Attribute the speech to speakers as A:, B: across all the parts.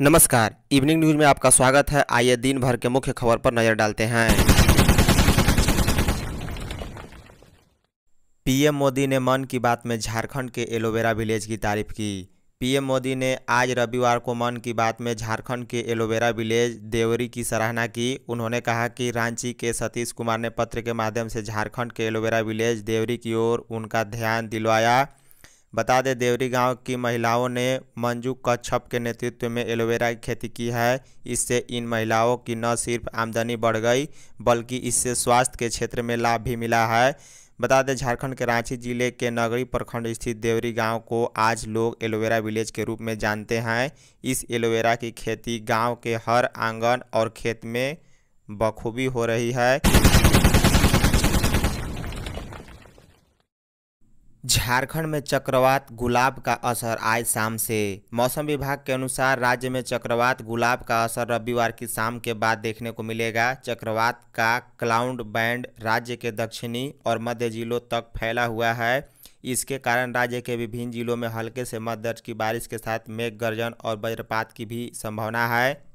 A: नमस्कार evening news में आपका स्वागत है आइए दिन भर के मुख्य खबर पर नजर डालते हैं पीएम मोदी ने मन की बात में झारखंड के एलोवेरा विलेज की तारीफ की पीएम मोदी ने आज रविवार को मन की बात में झारखंड के एलोवेरा विलेज देवरी की सराहना की उन्होंने कहा कि रांची के सतीश कुमार ने पत्र के माध्यम से झारखंड के एलोवेरा विलेज देवरी की ओर उनका ध्यान दिलवाया बता दें देवरी गांव की महिलाओं ने मंजू कच्छप के नेतृत्व में एलोवेरा की खेती की है इससे इन महिलाओं की न सिर्फ आमदनी बढ़ गई बल्कि इससे स्वास्थ्य के क्षेत्र में लाभ भी मिला है बता दें झारखंड के रांची जिले के नगरी प्रखंड स्थित देवरी गांव को आज लोग एलोवेरा विलेज के रूप में जानते हैं इस एलोवेरा की खेती गांव के हर आंगन और खेत में बखूबी हो रही है झारखंड में चक्रवात गुलाब का असर आज शाम से मौसम विभाग के अनुसार राज्य में चक्रवात गुलाब का असर रविवार की शाम के बाद देखने को मिलेगा चक्रवात का क्लाउड बैंड राज्य के दक्षिणी और मध्य जिलों तक फैला हुआ है इसके कारण राज्य के विभिन्न जिलों में हल्के से मध्य की बारिश के साथ मेघ गर्जन और वज्रपात की भी संभावना है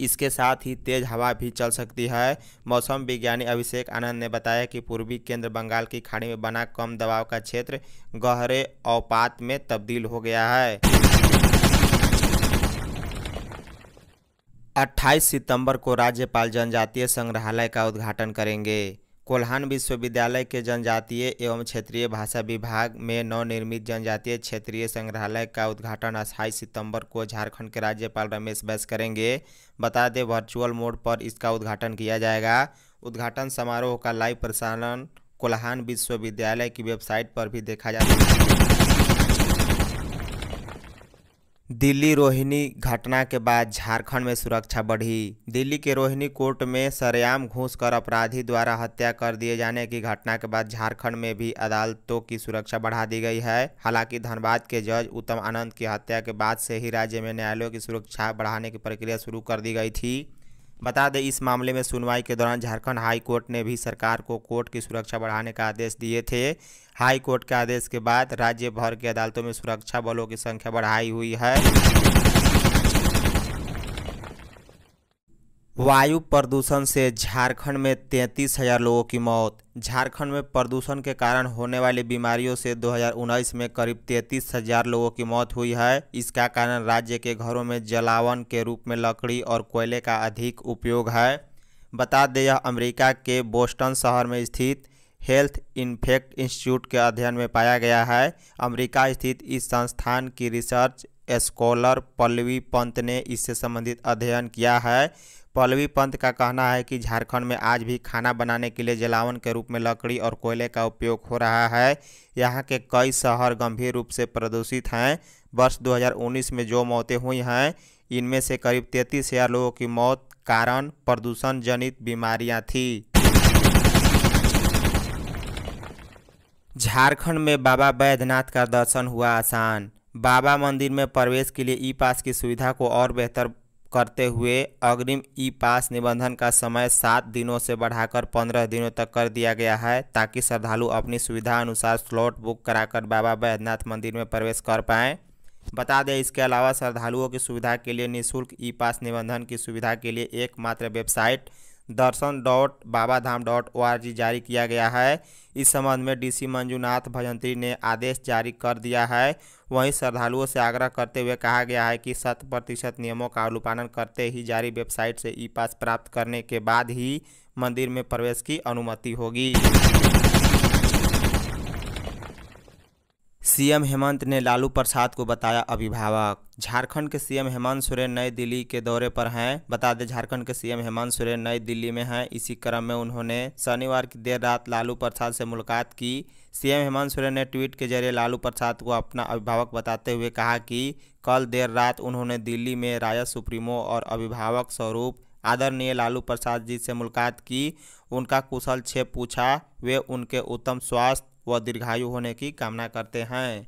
A: इसके साथ ही तेज हवा भी चल सकती है मौसम विज्ञानी अभिषेक आनंद ने बताया कि पूर्वी केंद्र बंगाल की खाड़ी में बना कम दबाव का क्षेत्र गहरे अवपात में तब्दील हो गया है 28 सितंबर को राज्यपाल जनजातीय संग्रहालय का उद्घाटन करेंगे कोल्हान विश्वविद्यालय के जनजातीय एवं क्षेत्रीय भाषा विभाग में नवनिर्मित जनजातीय क्षेत्रीय संग्रहालय का उद्घाटन अट्ठाईस सितंबर को झारखंड के राज्यपाल रमेश बैस करेंगे बता दें वर्चुअल मोड पर इसका उद्घाटन किया जाएगा उद्घाटन समारोह का लाइव प्रसारण कोल्हान विश्वविद्यालय की वेबसाइट पर भी देखा जा सकता है दिल्ली रोहिणी घटना के बाद झारखंड में सुरक्षा बढ़ी दिल्ली के रोहिणी कोर्ट में सरेआम घुसकर अपराधी द्वारा हत्या कर दिए जाने की घटना के बाद झारखंड में भी अदालतों की सुरक्षा बढ़ा दी गई है हालांकि धनबाद के जज उत्तम आनंद की हत्या के बाद से ही राज्य में न्यायालयों की सुरक्षा बढ़ाने की प्रक्रिया शुरू कर दी गई थी बता दें इस मामले में सुनवाई के दौरान झारखंड हाई कोर्ट ने भी सरकार को कोर्ट की सुरक्षा बढ़ाने का आदेश दिए थे हाई कोर्ट के आदेश के बाद राज्य भर की अदालतों में सुरक्षा बलों की संख्या बढ़ाई हुई है वायु प्रदूषण से झारखंड में तैंतीस हजार लोगों की मौत झारखंड में प्रदूषण के कारण होने वाली बीमारियों से दो में करीब तैंतीस हजार लोगों की मौत हुई है इसका कारण राज्य के घरों में जलावन के रूप में लकड़ी और कोयले का अधिक उपयोग है बता दें यह अमेरिका के बोस्टन शहर में स्थित हेल्थ इन्फेक्ट इंस्टीट्यूट के अध्ययन में पाया गया है अमेरिका स्थित इस संस्थान की रिसर्च स्कॉलर पल्लवी पंत ने इससे संबंधित अध्ययन किया है पल्लवी पंत का कहना है कि झारखंड में आज भी खाना बनाने के लिए जलावन के रूप में लकड़ी और कोयले का उपयोग हो रहा है यहाँ के कई शहर गंभीर रूप से प्रदूषित हैं वर्ष 2019 में जो मौतें हुई हैं इनमें से करीब तैंतीस हज़ार लोगों की मौत कारण प्रदूषण जनित बीमारियां थी झारखंड में बाबा बैद्यनाथ का दर्शन हुआ आसान बाबा मंदिर में प्रवेश के लिए ई पास की सुविधा को और बेहतर करते हुए अग्रिम ई पास निबंधन का समय सात दिनों से बढ़ाकर पंद्रह दिनों तक कर दिया गया है ताकि श्रद्धालु अपनी सुविधा अनुसार स्लॉट बुक कराकर बाबा बैद्यनाथ मंदिर में प्रवेश कर पाएँ बता दें इसके अलावा श्रद्धालुओं की सुविधा के लिए निःशुल्क ई पास निबंधन की सुविधा के लिए एकमात्र website Darshan dot Baba Dham dot O जारी किया गया है इस संबंध में डीसी मंजूनाथ भजंत्री ने आदेश जारी कर दिया है वहीं श्रद्धालुओं से आग्रह करते हुए कहा गया है कि शत प्रतिशत नियमों का अनुपालन करते ही जारी वेबसाइट से ई पास प्राप्त करने के बाद ही मंदिर में प्रवेश की अनुमति होगी सीएम हेमंत ने लालू प्रसाद को बताया अभिभावक झारखंड के सीएम हेमंत सोरेन नई दिल्ली के दौरे पर हैं बता दें झारखंड के सीएम हेमंत सोरेन नई दिल्ली में हैं इसी क्रम में उन्होंने शनिवार की देर रात लालू प्रसाद से मुलाकात की सीएम हेमंत सोरेन ने ट्वीट के जरिए लालू प्रसाद को अपना अभिभावक बताते हुए कहा कि कल देर रात उन्होंने दिल्ली में राजा सुप्रीमो और अभिभावक स्वरूप आदरणीय लालू प्रसाद जी से मुलाकात की उनका कुशल छेप पूछा वे उनके उत्तम स्वास्थ्य व दीर्घायु होने की कामना करते हैं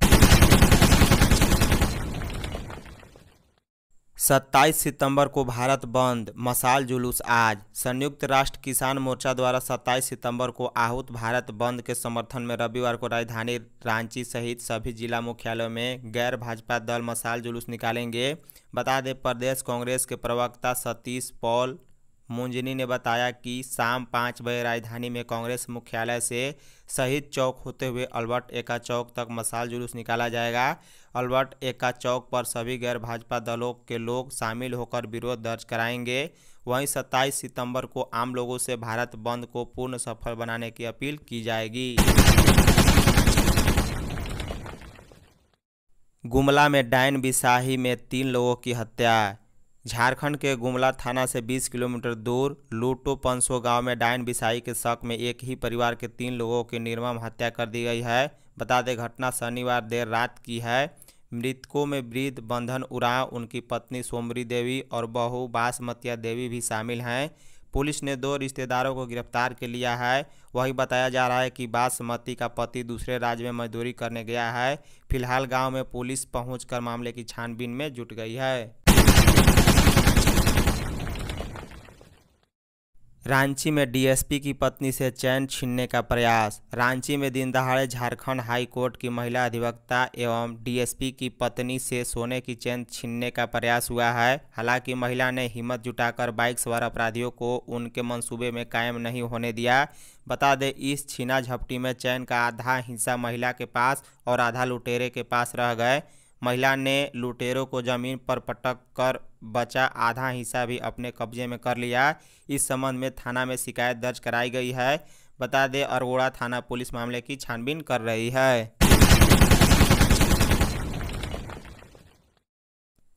A: 27 सितंबर को भारत बंद मसाल जुलूस आज संयुक्त राष्ट्र किसान मोर्चा द्वारा 27 सितंबर को आहूत भारत बंद के समर्थन में रविवार को राजधानी रांची सहित सभी जिला मुख्यालयों में गैर भाजपा दल मसाल जुलूस निकालेंगे बता दें प्रदेश कांग्रेस के प्रवक्ता सतीश पॉल मुंजनी ने बताया कि शाम पाँच बजे राजधानी में कांग्रेस मुख्यालय से शहीद चौक होते हुए अल्बर्ट एका चौक तक मसाल जुलूस निकाला जाएगा अल्बर्ट एका चौक पर सभी गैर भाजपा दलों के लोग शामिल होकर विरोध दर्ज कराएंगे वहीं 27 सितंबर को आम लोगों से भारत बंद को पूर्ण सफल बनाने की अपील की जाएगी गुमला में डायन बिसाही में तीन लोगों की हत्या झारखंड के गुमला थाना से 20 किलोमीटर दूर लूटो पंसो गांव में डायन बिसाई के शक में एक ही परिवार के तीन लोगों की निर्मम हत्या कर दी गई है बता दें घटना शनिवार देर रात की है मृतकों में वृद्ध बंधन उराव उनकी पत्नी सोमरी देवी और बहू बासमतिया देवी भी शामिल हैं पुलिस ने दो रिश्तेदारों को गिरफ्तार कर लिया है वही बताया जा रहा है कि बासमती का पति दूसरे राज्य में मजदूरी करने गया है फिलहाल गांव में पुलिस पहुंचकर मामले की छानबीन में जुट गई है रांची में डीएसपी की पत्नी से चैन छीनने का प्रयास रांची में दिन दहाड़े झारखंड हाई कोर्ट की महिला अधिवक्ता एवं डीएसपी की पत्नी से सोने की चैन छीनने का प्रयास हुआ है हालांकि महिला ने हिम्मत जुटाकर बाइक सवार अपराधियों को उनके मंसूबे में कायम नहीं होने दिया बता दें इस छीना झपटी में चैन का आधा हिस्सा महिला के पास और आधा लुटेरे के पास रह गए महिला ने लुटेरों को जमीन पर पटक कर बचा आधा हिस्सा भी अपने कब्जे में कर लिया इस संबंध में थाना में शिकायत दर्ज कराई गई है बता दें अरगोड़ा थाना पुलिस मामले की छानबीन कर रही है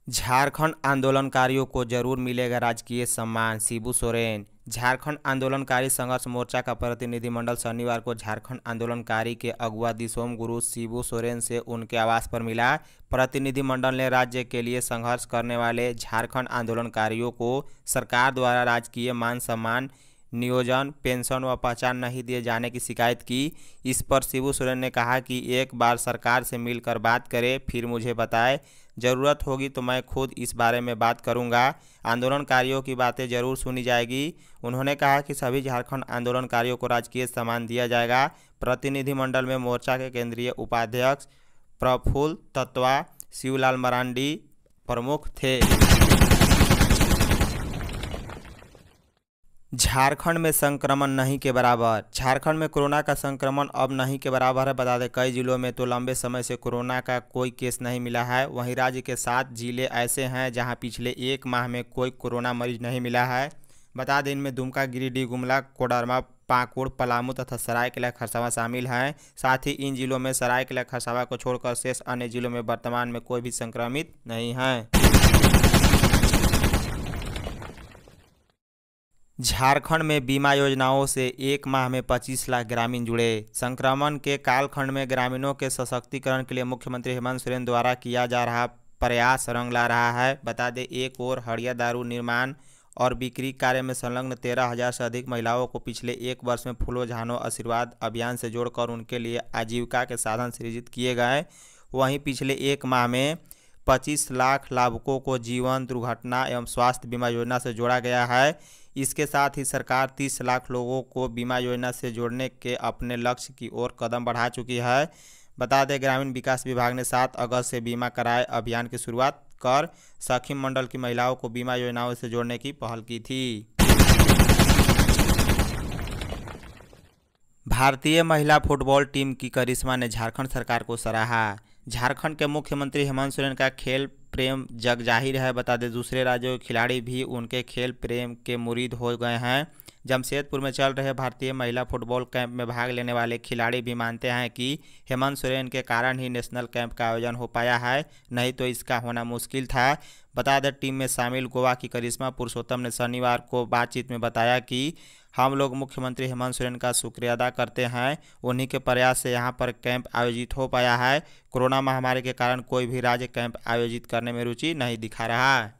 A: झारखंड आंदोलनकारियों को जरूर मिलेगा राजकीय सम्मान शिबू सोरेन झारखंड आंदोलनकारी संघर्ष मोर्चा का प्रतिनिधिमंडल शनिवार को झारखंड आंदोलनकारी के अगुआ दिसोम गुरु शिबू सोरेन से उनके आवास पर मिला प्रतिनिधिमंडल ने राज्य के लिए संघर्ष करने वाले झारखंड आंदोलनकारियों को सरकार द्वारा राजकीय मान सम्मान नियोजन पेंशन व पहचान नहीं दिए जाने की शिकायत की इस पर शिबू सोरेन ने कहा कि एक बार सरकार से मिलकर बात करें फिर मुझे बताए ज़रूरत होगी तो मैं खुद इस बारे में बात करूंगा आंदोलनकारियों की बातें जरूर सुनी जाएगी उन्होंने कहा कि सभी झारखंड आंदोलनकारियों को राजकीय सम्मान दिया जाएगा प्रतिनिधिमंडल में मोर्चा के केंद्रीय उपाध्यक्ष प्रफुल्ल तत्वा शिवलाल मरांडी प्रमुख थे झारखंड में संक्रमण नहीं के बराबर झारखंड में कोरोना का संक्रमण अब नहीं के बराबर है बता दें कई जिलों में तो लंबे समय से कोरोना का कोई केस नहीं मिला है वहीं राज्य के सात जिले ऐसे हैं जहां पिछले एक माह में कोई कोरोना मरीज नहीं मिला है बता दें इनमें दुमका गिरिडीह गुमला कोडरमा पाकुड़ पलामू तथा सरायकला खरसावा शामिल हैं साथ ही इन जिलों में सरायकला खरसावा को छोड़कर शेष अन्य जिलों में वर्तमान में कोई भी संक्रमित नहीं हैं झारखंड में बीमा योजनाओं से एक माह में 25 लाख ग्रामीण जुड़े संक्रमण के कालखंड में ग्रामीणों के सशक्तिकरण के लिए मुख्यमंत्री हेमंत सोरेन द्वारा किया जा रहा प्रयास रंग ला रहा है बता दें एक और हड़िया दारू निर्माण और बिक्री कार्य में संलग्न तेरह हजार से अधिक महिलाओं को पिछले एक वर्ष में फूलो झानो आशीर्वाद अभियान से जोड़कर उनके लिए आजीविका के साधन सृजित किए गए वहीं पिछले एक माह में 25 लाख लाभुकों को जीवन दुर्घटना एवं स्वास्थ्य बीमा योजना से जोड़ा गया है इसके साथ ही सरकार 30 लाख लोगों को बीमा योजना से जोड़ने के अपने लक्ष्य की ओर कदम बढ़ा चुकी है बता दें ग्रामीण विकास विभाग ने 7 अगस्त से बीमा कराए अभियान की शुरुआत कर सखी मंडल की महिलाओं को बीमा योजनाओं से जोड़ने की पहल की थी भारतीय महिला फुटबॉल टीम की करिश्मा ने झारखंड सरकार को सराहा झारखंड के मुख्यमंत्री हेमंत सोरेन का खेल प्रेम जग जाहिर है बता दें दूसरे राज्यों के खिलाड़ी भी उनके खेल प्रेम के मुरीद हो गए हैं जमशेदपुर में चल रहे भारतीय महिला फुटबॉल कैंप में भाग लेने वाले खिलाड़ी भी मानते हैं कि हेमंत सोरेन के कारण ही नेशनल कैंप का आयोजन हो पाया है नहीं तो इसका होना मुश्किल था बता दें टीम में शामिल गोवा की करिश्मा पुरुषोत्तम ने शनिवार को बातचीत में बताया कि हम लोग मुख्यमंत्री हेमंत सोरेन का शुक्रिया अदा करते हैं उन्हीं के प्रयास से यहाँ पर कैंप आयोजित हो पाया है कोरोना महामारी के कारण कोई भी राज्य कैंप आयोजित करने में रुचि नहीं दिखा रहा है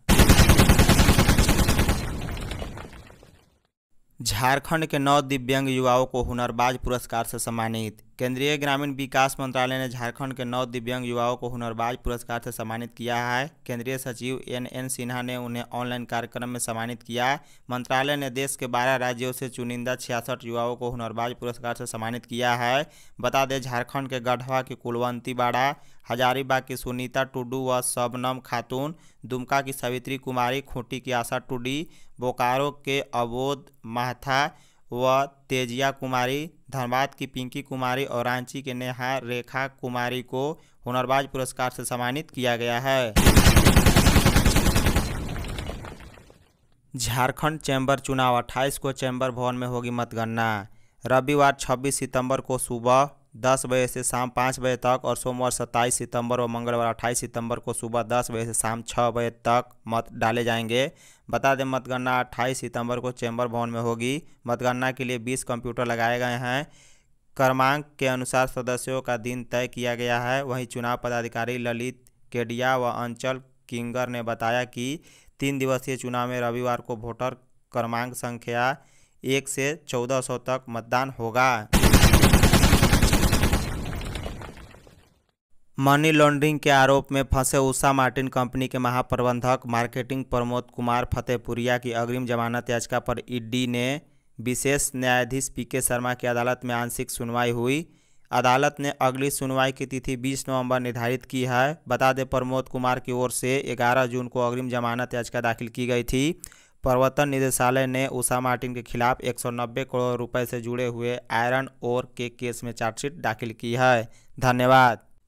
A: झारखंड के नौ दिव्यांग युवाओं को हुनरबाज पुरस्कार से सम्मानित केंद्रीय ग्रामीण विकास मंत्रालय ने झारखंड के नौ दिव्यांग युवाओं को हुनरबाज पुरस्कार से सम्मानित किया है केंद्रीय सचिव एन एन सिन्हा ने उन्हें ऑनलाइन कार्यक्रम में सम्मानित किया मंत्रालय ने देश के 12 राज्यों से चुनिंदा छियासठ युवाओं को हुनरबाज पुरस्कार से सम्मानित किया है बता दें झारखंड के गढ़वा की कुलवंती बाड़ा हजारीबाग की सुनीता टुडू व सबनम खातून दुमका की सवित्री कुमारी खूंटी की आशा टुडी बोकारो के अबोध महथा व तेजिया कुमारी धनबाद की पिंकी कुमारी और रांची के नेहा रेखा कुमारी को हुनरबाज पुरस्कार से सम्मानित किया गया है झारखंड चैम्बर चुनाव 28 को चैम्बर भवन में होगी मतगणना रविवार 26 सितंबर को सुबह दस बजे से शाम पाँच बजे तक और सोमवार सत्ताईस सितंबर और मंगलवार अट्ठाईस सितंबर को सुबह दस बजे से शाम छः बजे तक मत डाले जाएंगे बता दें मतगणना अट्ठाईस सितंबर को चैम्बर भवन में होगी मतगणना के लिए बीस कंप्यूटर लगाए गए हैं क्रमांक के अनुसार सदस्यों का दिन तय किया गया है वहीं चुनाव पदाधिकारी ललित केडिया व अंचल किंगर ने बताया कि तीन दिवसीय चुनाव में रविवार को वोटर क्रमांक संख्या एक से चौदह सौ तक मतदान होगा मनी लॉन्ड्रिंग के आरोप में फंसे उषा मार्टिन कंपनी के महाप्रबंधक मार्केटिंग प्रमोद कुमार फतेहपुरिया की अग्रिम जमानत याचिका पर ईडी ने विशेष न्यायाधीश पी के शर्मा की अदालत में आंशिक सुनवाई हुई अदालत ने अगली सुनवाई की तिथि 20 नवंबर निर्धारित की है बता दें प्रमोद कुमार की ओर से 11 जून को अग्रिम जमानत याचिका दाखिल की गई थी प्रवर्तन निदेशालय ने उषा मार्टिन के खिलाफ 190 करोड़ रुपए से जुड़े हुए आयरन और के केस में चार्जशीट दाखिल की है धन्यवाद